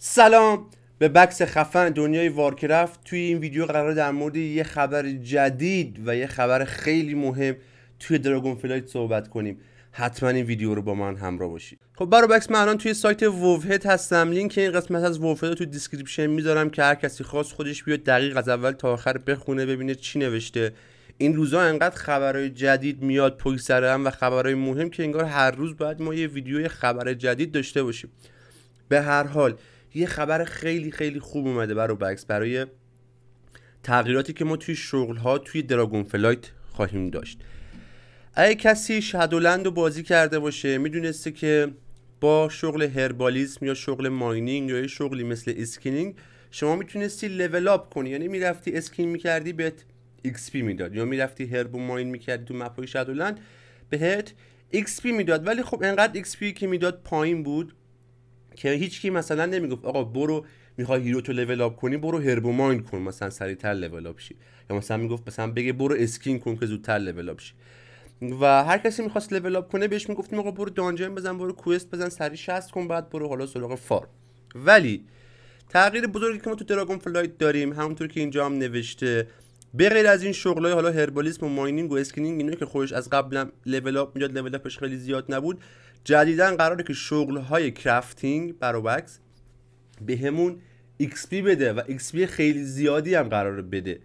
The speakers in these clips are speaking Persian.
سلام به بکس خفن دنیای وارکرفت توی این ویدیو قرار در مورد یه خبر جدید و یه خبر خیلی مهم توی دراگون فلایت صحبت کنیم حتما این ویدیو رو با من همراه باشید خب برای بکس من الان توی سایت ووهد هستم لینک این قسمت از ووهد رو توی دیسکریپشن میذارم که هر کسی خواست خودش بیاد دقیق از اول تا آخر بخونه ببینه چی نوشته این روزا انقدر خبرهای جدید میاد پای و خبرهای مهم که انگار هر روز باید ما یه ویدیوی خبر جدید داشته باشیم به هر حال یه خبر خیلی خیلی خوب اومده برای بکس برای تغییراتی که ما توی شغل ها توی دراگون فلایت خواهیم داشت اگه کسی شدولند رو بازی کرده باشه میدونسته که با شغل هربالیزم یا شغل ماینینگ یا یه شغلی مثل اسکینینگ شما میتونستی لول اپ کنی یعنی میرفتی اسکین میکردی بهت XP میداد یا میرفتی هربو ماین میکردی تو مپای شدولند بهت XP میداد ولی خب انقدر XP که میداد پایین بود که کی مثلا نمیگفت آقا برو میخوای هیرو تو لول اپ کنی برو هربو کن مثلا سریعتر لول اپ شی یا مثلا میگفت مثلا بگه برو اسکین کن که زودتر لول اپ شی و هر کسی میخواست لول اپ کنه بهش میگفتیم آقا برو دانجن بزن برو کوست بزن سری شست کن بعد برو حالا سراغ فار ولی تغییر بزرگی که ما تو دراگون فلایت داریم همونطور که اینجا هم نوشته به غیر از این شغلای حالا هربالیسم و ماینینگ و اسکینینگ اینا که خودش از قبلم لول اپ میداد لول اپش خیلی زیاد نبود جدیدا قراره که شغلهای کرافتینگ برابکس به همون پی بده و پی خیلی زیادی هم قرار بده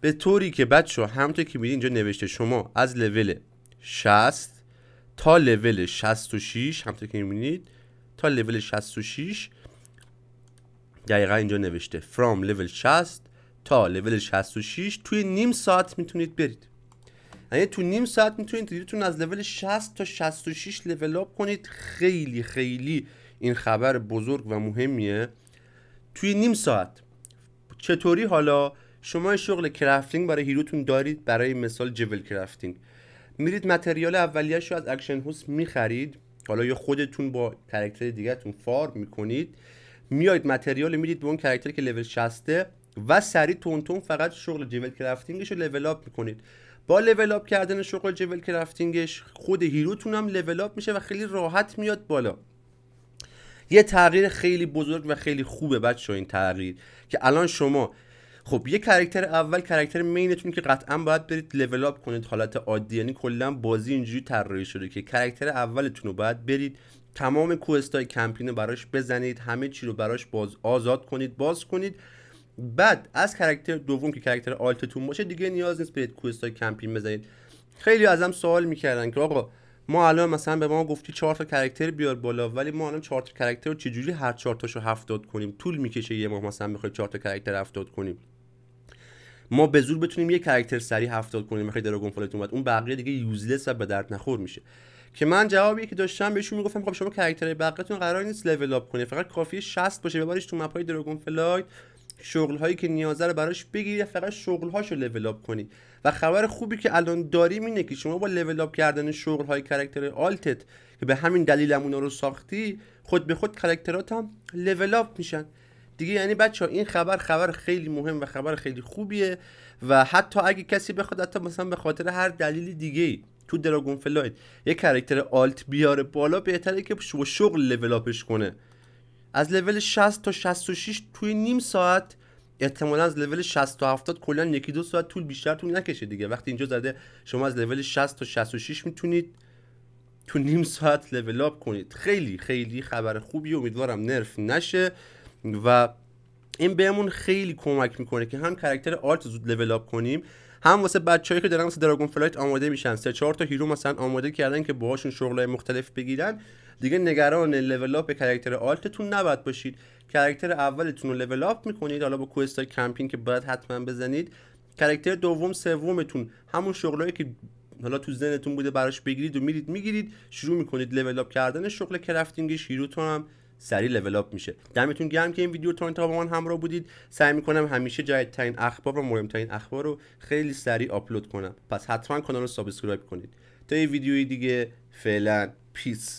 به طوری که بچه همونطور که می‌بینید اینجا نوشته شما از لول 60 تا لول 66 همونطور که میبینید تا لول 66 دقیقا اینجا نوشته فرام level 60 تا لول 66 توی نیم ساعت میتونید برید یعنی تو نیم ساعت میتونید ریدتون از لول 60 تا 66 لول اپ کنید خیلی خیلی این خبر بزرگ و مهمیه توی نیم ساعت چطوری حالا شما شغل کرافتینگ برای هیروتون دارید برای مثال جول کرافتینگ میرید متریال اولیه‌اش رو از اکشن هوس میخرید حالا یا خودتون با کرکتر تون فارم میکنید میایید متریال میدید به اون کرکتر که لول 60 و سری تون فقط شغل جیول کرافتینگش رو لول اپ میکنید با لول اپ کردن شغل جیول کرافتینگش خود هیروتون هم لول اپ میشه و خیلی راحت میاد بالا یه تغییر خیلی بزرگ و خیلی خوبه بچه این تغییر که الان شما خب یه کرکتر اول کرکتر مینتون که قطعا باید برید لول اپ کنید حالت عادی یعنی کلا بازی اینجوری طراحی شده که کرکتر اولتون رو باید برید تمام کوستای کمپین رو براش بزنید همه چی رو براش باز آزاد کنید باز کنید بعد از کرکتر دوم که کرکتر آلتتون باشه دیگه نیاز نیست برید کوستای کمپین بزنید خیلی ازم سوال میکردن که آقا ما الان مثلا به ما گفتی چهار تا کاراکتر بیار بالا ولی ما الان چهار تا کاراکتر رو چجوری هر چهار تاشو هفتاد کنیم طول میکشه یه ماه مثلا بخوایم چهار تا کاراکتر هفتاد کنیم ما به زور بتونیم یه کاراکتر سری هفتاد کنیم میخوای دراگون فالتون اون بقیه دیگه یوزلس و به درد نخور میشه که من جوابی که داشتم بهشون میگفتم خب شما کاراکتر بقیتون قرار نیست لول اپ کنید فقط کافیه 60 باشه ببریش تو مپای دراگون فلایت شغل هایی که نیازه رو براش بگیری فقط شغل هاشو لول اپ کنی و خبر خوبی که الان داریم اینه که شما با لول اپ کردن شغل های آلتت که به همین دلیل هم رو ساختی خود به خود کاراکترات هم لول اپ میشن دیگه یعنی بچه ها این خبر خبر خیلی مهم و خبر خیلی خوبیه و حتی اگه کسی بخواد حتی مثلا به خاطر هر دلیل دیگه ای تو دراگون فلایت یه کرکتر آلت بیاره بالا بهتره که شغل لول کنه از لول 60 تا 66 توی نیم ساعت احتمالا از لول 60 تا 70 کلا یکی دو ساعت طول بیشتر طول نکشه دیگه وقتی اینجا زده شما از لول 60 تا 66 میتونید تو نیم ساعت لول اپ کنید خیلی خیلی خبر خوبی امیدوارم نرف نشه و این بهمون خیلی کمک میکنه که هم کرکتر آرت زود لول اپ کنیم هم واسه بچه‌ای که دارن واسه دراگون فلایت آماده میشن سه چهار تا هیرو مثلا آماده کردن که باهاشون شغلای مختلف بگیرن دیگه نگران لول اپ کاراکتر آلتتون نباید باشید کاراکتر اولتون رو لول اپ میکنید حالا با کوستا کمپین که باید حتما بزنید کاراکتر دوم سومتون همون شغلایی که حالا تو ذهنتون بوده براش بگیرید و میرید میگیرید شروع میکنید لول اپ کردن شغل کرافتینگ شیروتون هم سریع لول اپ میشه دمتون گرم که این ویدیو تا انتها با من همراه بودید سعی میکنم همیشه جدیدترین اخبار و مهمترین اخبار رو خیلی سریع آپلود کنم پس حتما کانال رو سابسکرایب کنید تا یه ویدیوی دیگه فعلا پیس